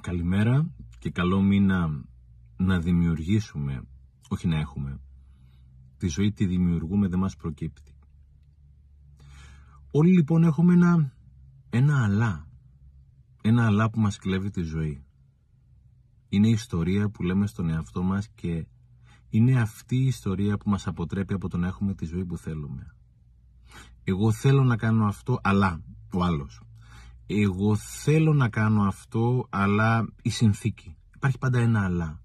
Καλημέρα και καλό μήνα να δημιουργήσουμε, όχι να έχουμε. Τη ζωή τη δημιουργούμε, δεν μας προκύπτει. Όλοι λοιπόν έχουμε ένα, ένα αλλά. Ένα αλλά που μας κλέβει τη ζωή. Είναι η ιστορία που λέμε στον εαυτό μας και είναι αυτή η ιστορία που μας αποτρέπει από το να έχουμε τη ζωή που θέλουμε. Εγώ θέλω να κάνω αυτό, αλλά ο άλλος εγώ θέλω να κάνω αυτό, αλλά η συνθήκη. Υπάρχει πάντα ένα αλλά.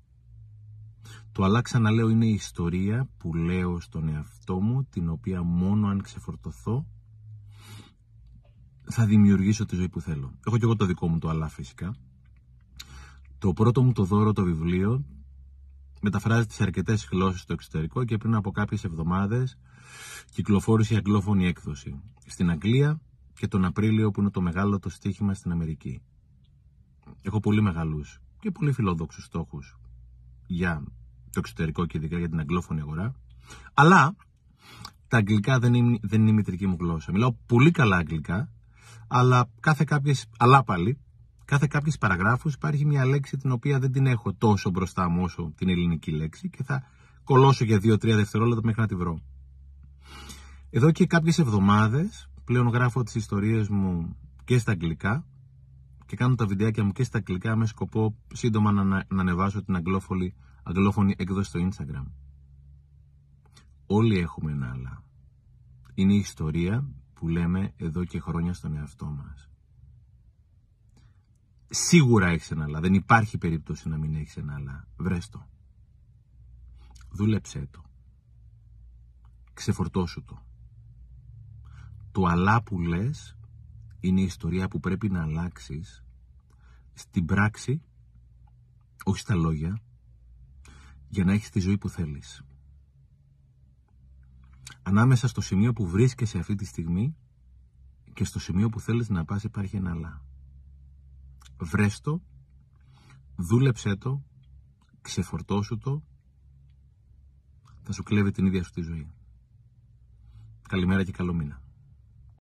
Το αλλά ξαναλέω είναι η ιστορία που λέω στον εαυτό μου, την οποία μόνο αν ξεφορτωθώ θα δημιουργήσω τη ζωή που θέλω. Έχω και εγώ το δικό μου το αλλά φυσικά. Το πρώτο μου το δώρο το βιβλίο μεταφράζεται σε αρκετές γλώσσες στο εξωτερικό και πριν από κάποιες εβδομάδες κυκλοφόρησε η αγγλόφωνη έκδοση. Στην Αγγλία, και τον Απρίλιο που είναι το μεγάλο το στοίχημα στην Αμερική. Έχω πολύ μεγάλους και πολύ φιλόδοξους στόχους για το εξωτερικό και ειδικά για την αγγλόφωνη αγορά. Αλλά τα αγγλικά δεν είναι, δεν είναι η μητρική μου γλώσσα. Μιλάω πολύ καλά αγγλικά, αλλά, κάθε κάποιες, αλλά πάλι κάθε κάποιες παραγράφους υπάρχει μια λέξη την οποία δεν την έχω τόσο μπροστά μου όσο την ελληνική λέξη και θα κολώσω για 2-3 δευτερόλεπτα μέχρι να τη βρω. Εδώ και κάποιες εβδομάδες Πλέον γράφω τις ιστορίες μου και στα αγγλικά και κάνω τα βιντεάκια μου και στα αγγλικά με σκοπό σύντομα να, να ανεβάσω την αγγλόφωνη, αγγλόφωνη έκδοση στο Instagram. Όλοι έχουμε ένα αλλά. Είναι η ιστορία που λέμε εδώ και χρόνια στον εαυτό μας. Σίγουρα έχεις ένα αλλά. Δεν υπάρχει περίπτωση να μην έχεις ένα αλλά. Βρες το. Δούλεψέ το. Ξεφορτώσου το το αλλά που λες είναι η ιστορία που πρέπει να αλλάξεις στην πράξη, όχι στα λόγια, για να έχεις τη ζωή που θέλεις. Ανάμεσα στο σημείο που βρίσκεσαι αυτή τη στιγμή και στο σημείο που θέλεις να πας υπάρχει ένα αλλά. Βρες το, δούλεψέ το, ξεφορτώσου το, θα σου κλέβει την ίδια σου τη ζωή. Καλημέρα και καλό μήνα.